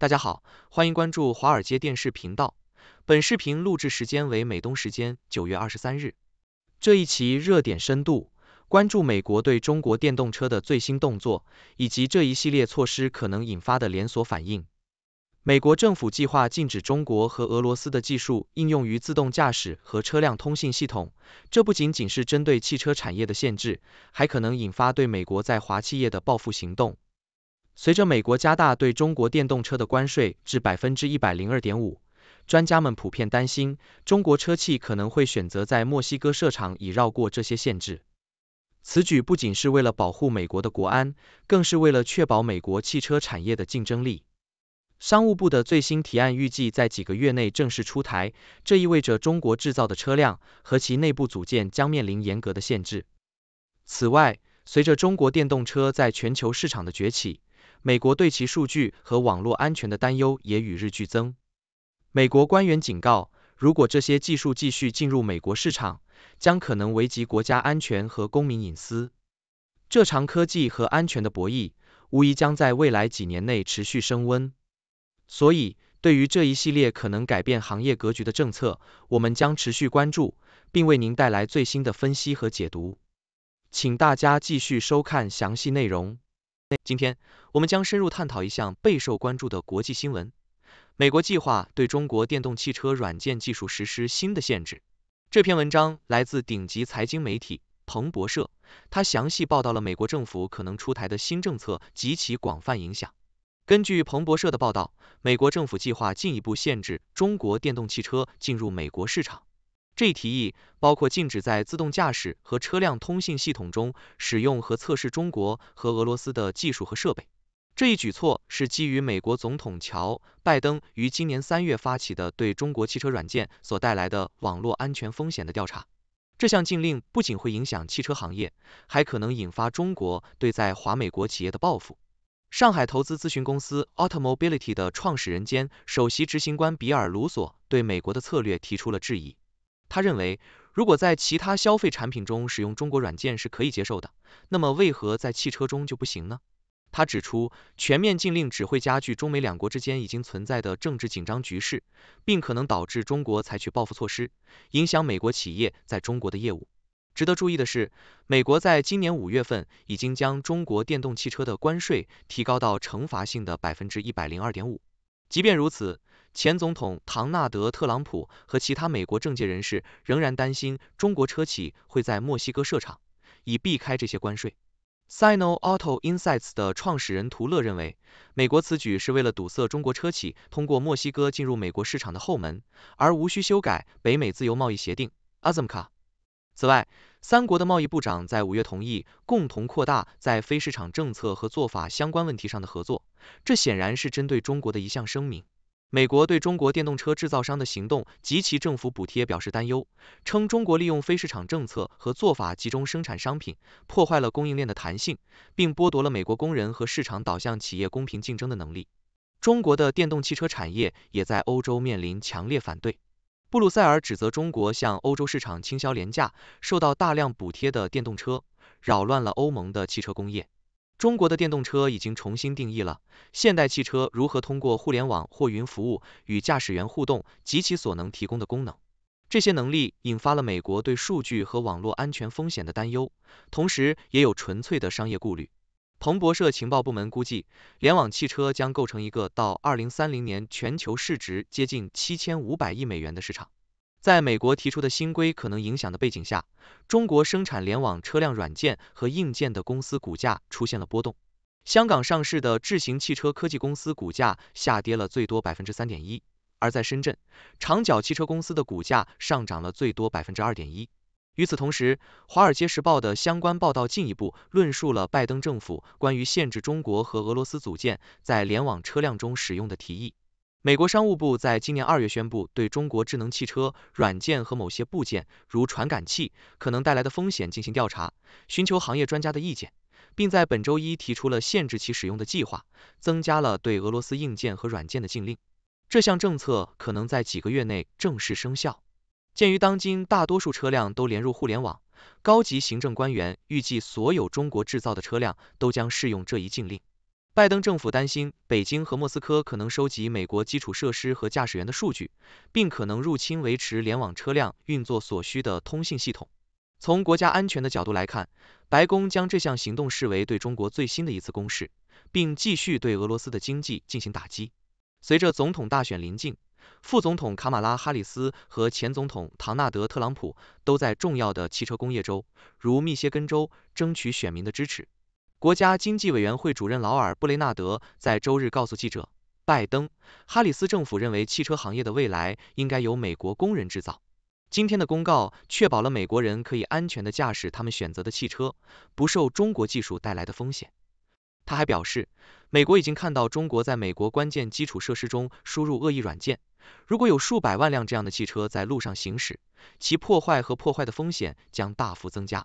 大家好，欢迎关注华尔街电视频道。本视频录制时间为美东时间九月二十三日。这一期热点深度关注美国对中国电动车的最新动作，以及这一系列措施可能引发的连锁反应。美国政府计划禁止中国和俄罗斯的技术应用于自动驾驶和车辆通信系统，这不仅仅是针对汽车产业的限制，还可能引发对美国在华企业的报复行动。随着美国加大对中国电动车的关税至百分之一百零二点五，专家们普遍担心中国车企可能会选择在墨西哥设厂以绕过这些限制。此举不仅是为了保护美国的国安，更是为了确保美国汽车产业的竞争力。商务部的最新提案预计在几个月内正式出台，这意味着中国制造的车辆和其内部组件将面临严格的限制。此外，随着中国电动车在全球市场的崛起，美国对其数据和网络安全的担忧也与日俱增。美国官员警告，如果这些技术继续进入美国市场，将可能危及国家安全和公民隐私。这场科技和安全的博弈，无疑将在未来几年内持续升温。所以，对于这一系列可能改变行业格局的政策，我们将持续关注，并为您带来最新的分析和解读。请大家继续收看详细内容。今天，我们将深入探讨一项备受关注的国际新闻：美国计划对中国电动汽车软件技术实施新的限制。这篇文章来自顶级财经媒体彭博社，它详细报道了美国政府可能出台的新政策及其广泛影响。根据彭博社的报道，美国政府计划进一步限制中国电动汽车进入美国市场。这一提议包括禁止在自动驾驶和车辆通信系统中使用和测试中国和俄罗斯的技术和设备。这一举措是基于美国总统乔拜登于今年三月发起的对中国汽车软件所带来的网络安全风险的调查。这项禁令不仅会影响汽车行业，还可能引发中国对在华美国企业的报复。上海投资咨询公司 Automobility 的创始人兼首席执行官比尔鲁索对美国的策略提出了质疑。他认为，如果在其他消费产品中使用中国软件是可以接受的，那么为何在汽车中就不行呢？他指出，全面禁令只会加剧中美两国之间已经存在的政治紧张局势，并可能导致中国采取报复措施，影响美国企业在中国的业务。值得注意的是，美国在今年五月份已经将中国电动汽车的关税提高到惩罚性的百分之一百零二点五。即便如此，前总统唐纳德·特朗普和其他美国政界人士仍然担心中国车企会在墨西哥设厂，以避开这些关税。s i n o Auto Insights 的创始人图勒认为，美国此举是为了堵塞中国车企通过墨西哥进入美国市场的后门，而无需修改北美自由贸易协定 a a f t a 此外，三国的贸易部长在五月同意共同扩大在非市场政策和做法相关问题上的合作，这显然是针对中国的一项声明。美国对中国电动车制造商的行动及其政府补贴表示担忧，称中国利用非市场政策和做法集中生产商品，破坏了供应链的弹性，并剥夺了美国工人和市场导向企业公平竞争的能力。中国的电动汽车产业也在欧洲面临强烈反对，布鲁塞尔指责中国向欧洲市场倾销廉价、受到大量补贴的电动车，扰乱了欧盟的汽车工业。中国的电动车已经重新定义了现代汽车如何通过互联网或云服务与驾驶员互动及其所能提供的功能。这些能力引发了美国对数据和网络安全风险的担忧，同时也有纯粹的商业顾虑。彭博社情报部门估计，联网汽车将构成一个到2030年全球市值接近7500亿美元的市场。在美国提出的新规可能影响的背景下，中国生产联网车辆软件和硬件的公司股价出现了波动。香港上市的智行汽车科技公司股价下跌了最多百分之三点一，而在深圳，长角汽车公司的股价上涨了最多百分之二点一。与此同时，《华尔街时报》的相关报道进一步论述了拜登政府关于限制中国和俄罗斯组件在联网车辆中使用的提议。美国商务部在今年二月宣布，对中国智能汽车软件和某些部件，如传感器，可能带来的风险进行调查，寻求行业专家的意见，并在本周一提出了限制其使用的计划，增加了对俄罗斯硬件和软件的禁令。这项政策可能在几个月内正式生效。鉴于当今大多数车辆都连入互联网，高级行政官员预计所有中国制造的车辆都将适用这一禁令。拜登政府担心北京和莫斯科可能收集美国基础设施和驾驶员的数据，并可能入侵维持联网车辆运作所需的通信系统。从国家安全的角度来看，白宫将这项行动视为对中国最新的一次攻势，并继续对俄罗斯的经济进行打击。随着总统大选临近，副总统卡马拉·哈里斯和前总统唐纳德·特朗普都在重要的汽车工业州，如密歇根州，争取选民的支持。国家经济委员会主任劳尔·布雷纳德在周日告诉记者，拜登·哈里斯政府认为汽车行业的未来应该由美国工人制造。今天的公告确保了美国人可以安全的驾驶他们选择的汽车，不受中国技术带来的风险。他还表示，美国已经看到中国在美国关键基础设施中输入恶意软件。如果有数百万辆这样的汽车在路上行驶，其破坏和破坏的风险将大幅增加。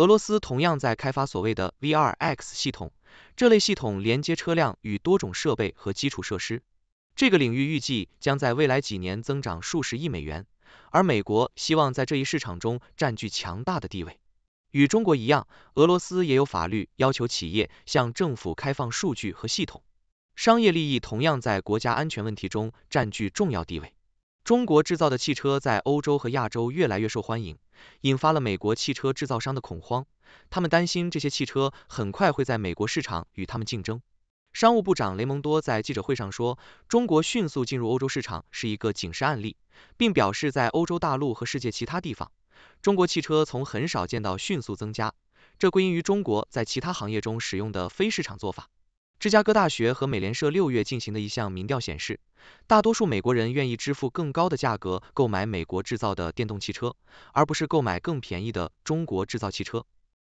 俄罗斯同样在开发所谓的 v r x 系统，这类系统连接车辆与多种设备和基础设施。这个领域预计将在未来几年增长数十亿美元，而美国希望在这一市场中占据强大的地位。与中国一样，俄罗斯也有法律要求企业向政府开放数据和系统。商业利益同样在国家安全问题中占据重要地位。中国制造的汽车在欧洲和亚洲越来越受欢迎。引发了美国汽车制造商的恐慌，他们担心这些汽车很快会在美国市场与他们竞争。商务部长雷蒙多在记者会上说：“中国迅速进入欧洲市场是一个警示案例，并表示在欧洲大陆和世界其他地方，中国汽车从很少见到迅速增加，这归因于中国在其他行业中使用的非市场做法。”芝加哥大学和美联社六月进行的一项民调显示，大多数美国人愿意支付更高的价格购买美国制造的电动汽车，而不是购买更便宜的中国制造汽车。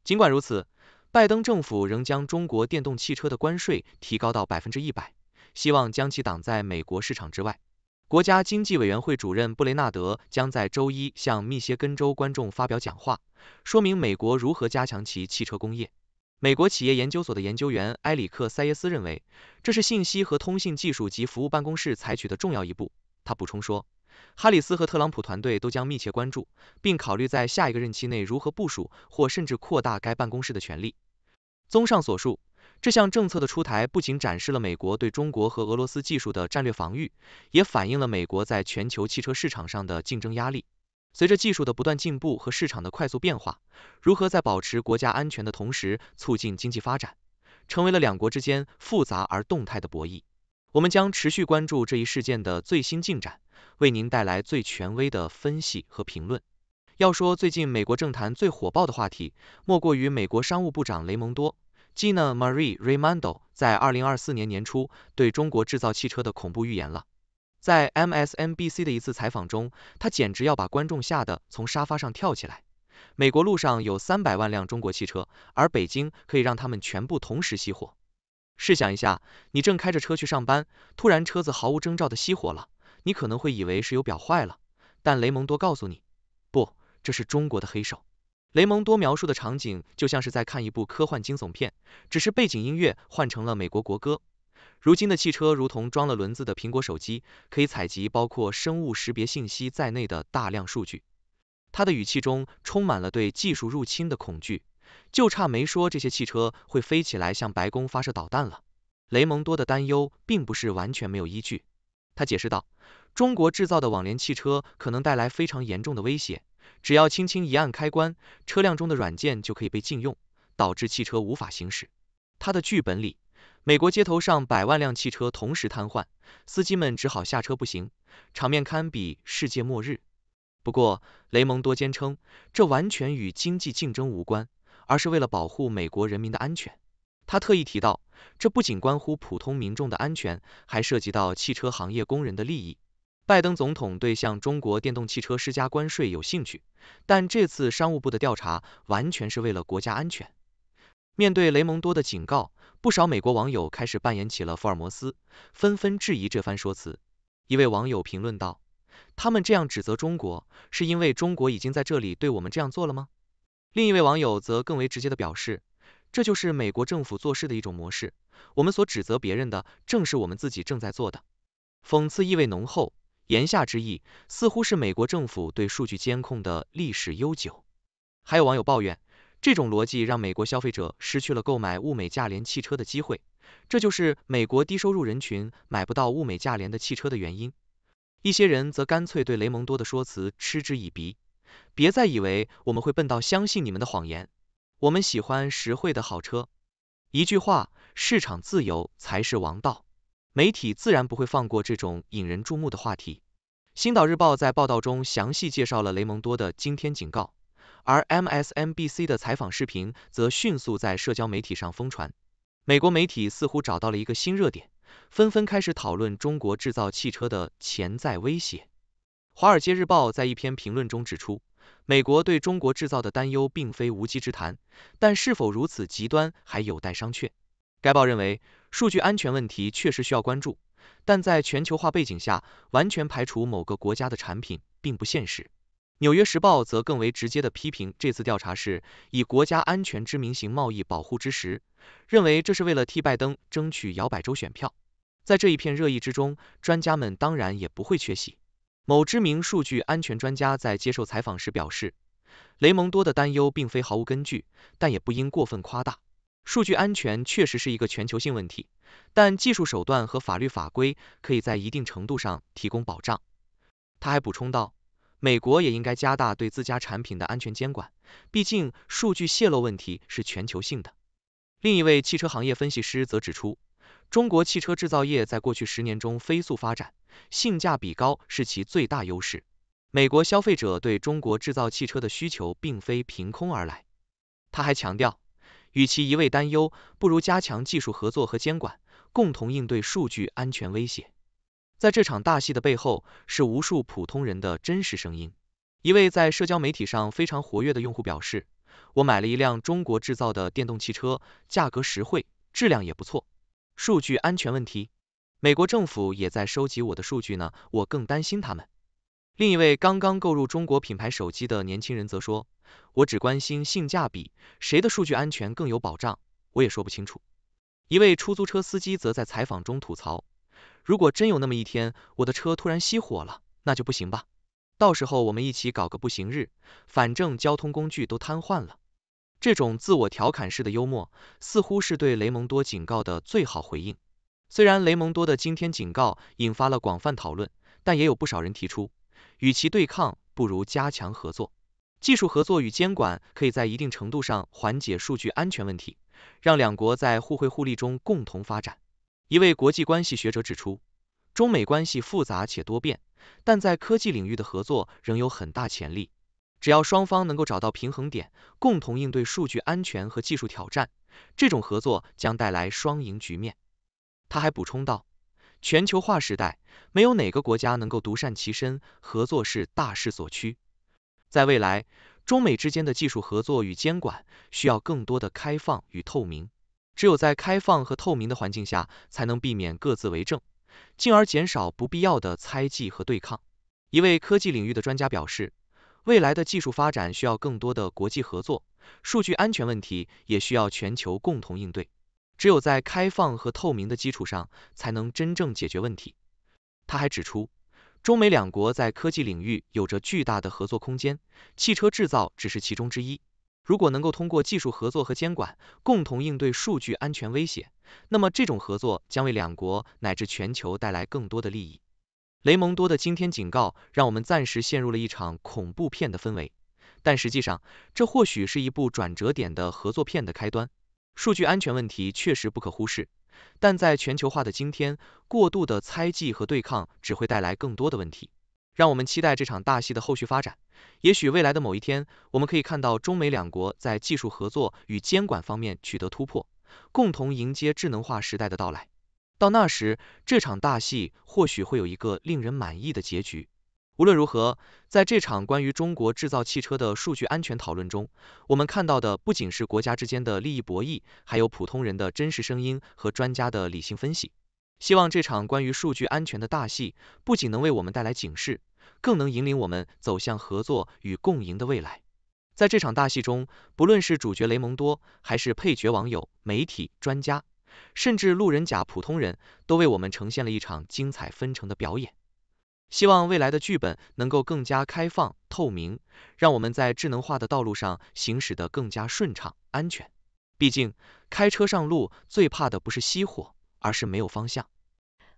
尽管如此，拜登政府仍将中国电动汽车的关税提高到百分之一百，希望将其挡在美国市场之外。国家经济委员会主任布雷纳德将在周一向密歇根州观众发表讲话，说明美国如何加强其汽车工业。美国企业研究所的研究员埃里克·塞耶斯认为，这是信息和通信技术及服务办公室采取的重要一步。他补充说，哈里斯和特朗普团队都将密切关注，并考虑在下一个任期内如何部署或甚至扩大该办公室的权力。综上所述，这项政策的出台不仅展示了美国对中国和俄罗斯技术的战略防御，也反映了美国在全球汽车市场上的竞争压力。随着技术的不断进步和市场的快速变化，如何在保持国家安全的同时促进经济发展，成为了两国之间复杂而动态的博弈。我们将持续关注这一事件的最新进展，为您带来最权威的分析和评论。要说最近美国政坛最火爆的话题，莫过于美国商务部长雷蒙多 Gina Marie Raimondo 在二零二四年年初对中国制造汽车的恐怖预言了。在 MSNBC 的一次采访中，他简直要把观众吓得从沙发上跳起来。美国路上有三百万辆中国汽车，而北京可以让他们全部同时熄火。试想一下，你正开着车去上班，突然车子毫无征兆的熄火了，你可能会以为是油表坏了，但雷蒙多告诉你，不，这是中国的黑手。雷蒙多描述的场景就像是在看一部科幻惊悚片，只是背景音乐换成了美国国歌。如今的汽车如同装了轮子的苹果手机，可以采集包括生物识别信息在内的大量数据。他的语气中充满了对技术入侵的恐惧，就差没说这些汽车会飞起来向白宫发射导弹了。雷蒙多的担忧并不是完全没有依据。他解释道，中国制造的网联汽车可能带来非常严重的威胁。只要轻轻一按开关，车辆中的软件就可以被禁用，导致汽车无法行驶。他的剧本里。美国街头上百万辆汽车同时瘫痪，司机们只好下车步行，场面堪比世界末日。不过，雷蒙多坚称，这完全与经济竞争无关，而是为了保护美国人民的安全。他特意提到，这不仅关乎普通民众的安全，还涉及到汽车行业工人的利益。拜登总统对向中国电动汽车施加关税有兴趣，但这次商务部的调查完全是为了国家安全。面对雷蒙多的警告。不少美国网友开始扮演起了福尔摩斯，纷纷质疑这番说辞。一位网友评论道：“他们这样指责中国，是因为中国已经在这里对我们这样做了吗？”另一位网友则更为直接的表示：“这就是美国政府做事的一种模式，我们所指责别人的，正是我们自己正在做的。”讽刺意味浓厚，言下之意似乎是美国政府对数据监控的历史悠久。还有网友抱怨。这种逻辑让美国消费者失去了购买物美价廉汽车的机会，这就是美国低收入人群买不到物美价廉的汽车的原因。一些人则干脆对雷蒙多的说辞嗤之以鼻，别再以为我们会笨到相信你们的谎言，我们喜欢实惠的好车。一句话，市场自由才是王道。媒体自然不会放过这种引人注目的话题。《星岛日报》在报道中详细介绍了雷蒙多的惊天警告。而 MSNBC 的采访视频则迅速在社交媒体上疯传，美国媒体似乎找到了一个新热点，纷纷开始讨论中国制造汽车的潜在威胁。《华尔街日报》在一篇评论中指出，美国对中国制造的担忧并非无稽之谈，但是否如此极端还有待商榷。该报认为，数据安全问题确实需要关注，但在全球化背景下，完全排除某个国家的产品并不现实。《纽约时报》则更为直接的批评这次调查是以国家安全之名行贸易保护之实，认为这是为了替拜登争取摇摆州选票。在这一片热议之中，专家们当然也不会缺席。某知名数据安全专家在接受采访时表示，雷蒙多的担忧并非毫无根据，但也不应过分夸大。数据安全确实是一个全球性问题，但技术手段和法律法规可以在一定程度上提供保障。他还补充道。美国也应该加大对自家产品的安全监管，毕竟数据泄露问题是全球性的。另一位汽车行业分析师则指出，中国汽车制造业在过去十年中飞速发展，性价比高是其最大优势。美国消费者对中国制造汽车的需求并非凭空而来。他还强调，与其一味担忧，不如加强技术合作和监管，共同应对数据安全威胁。在这场大戏的背后，是无数普通人的真实声音。一位在社交媒体上非常活跃的用户表示：“我买了一辆中国制造的电动汽车，价格实惠，质量也不错。”数据安全问题，美国政府也在收集我的数据呢，我更担心他们。另一位刚刚购入中国品牌手机的年轻人则说：“我只关心性价比，谁的数据安全更有保障，我也说不清楚。”一位出租车司机则在采访中吐槽。如果真有那么一天，我的车突然熄火了，那就不行吧？到时候我们一起搞个“不行日”，反正交通工具都瘫痪了。这种自我调侃式的幽默，似乎是对雷蒙多警告的最好回应。虽然雷蒙多的惊天警告引发了广泛讨论，但也有不少人提出，与其对抗，不如加强合作。技术合作与监管可以在一定程度上缓解数据安全问题，让两国在互惠互利中共同发展。一位国际关系学者指出，中美关系复杂且多变，但在科技领域的合作仍有很大潜力。只要双方能够找到平衡点，共同应对数据安全和技术挑战，这种合作将带来双赢局面。他还补充道，全球化时代没有哪个国家能够独善其身，合作是大势所趋。在未来，中美之间的技术合作与监管需要更多的开放与透明。只有在开放和透明的环境下，才能避免各自为政，进而减少不必要的猜忌和对抗。一位科技领域的专家表示，未来的技术发展需要更多的国际合作，数据安全问题也需要全球共同应对。只有在开放和透明的基础上，才能真正解决问题。他还指出，中美两国在科技领域有着巨大的合作空间，汽车制造只是其中之一。如果能够通过技术合作和监管，共同应对数据安全威胁，那么这种合作将为两国乃至全球带来更多的利益。雷蒙多的惊天警告让我们暂时陷入了一场恐怖片的氛围，但实际上，这或许是一部转折点的合作片的开端。数据安全问题确实不可忽视，但在全球化的今天，过度的猜忌和对抗只会带来更多的问题。让我们期待这场大戏的后续发展。也许未来的某一天，我们可以看到中美两国在技术合作与监管方面取得突破，共同迎接智能化时代的到来。到那时，这场大戏或许会有一个令人满意的结局。无论如何，在这场关于中国制造汽车的数据安全讨论中，我们看到的不仅是国家之间的利益博弈，还有普通人的真实声音和专家的理性分析。希望这场关于数据安全的大戏不仅能为我们带来警示。更能引领我们走向合作与共赢的未来。在这场大戏中，不论是主角雷蒙多，还是配角网友、媒体、专家，甚至路人甲、普通人，都为我们呈现了一场精彩纷呈的表演。希望未来的剧本能够更加开放、透明，让我们在智能化的道路上行驶的更加顺畅、安全。毕竟，开车上路最怕的不是熄火，而是没有方向。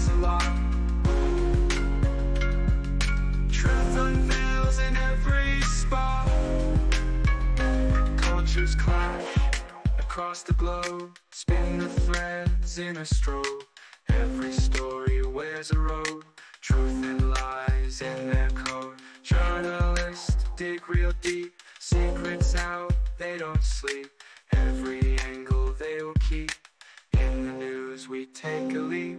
eyes are locked. in every spot. Cultures clash across the globe. Spin the threads in a stroke. Every story wears a road. Truth and lies in their code. Journalists dig real deep. Secrets out, they don't sleep. Every angle they will keep. In the news, we take a leap.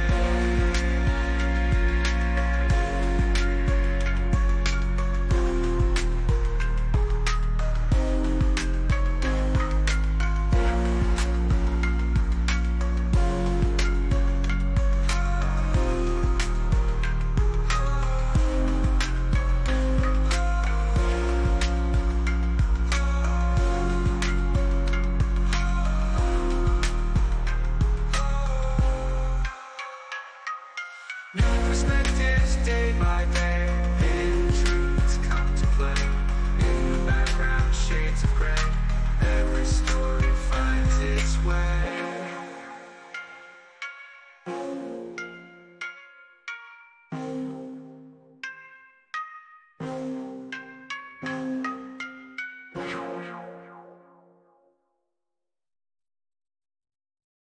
my man.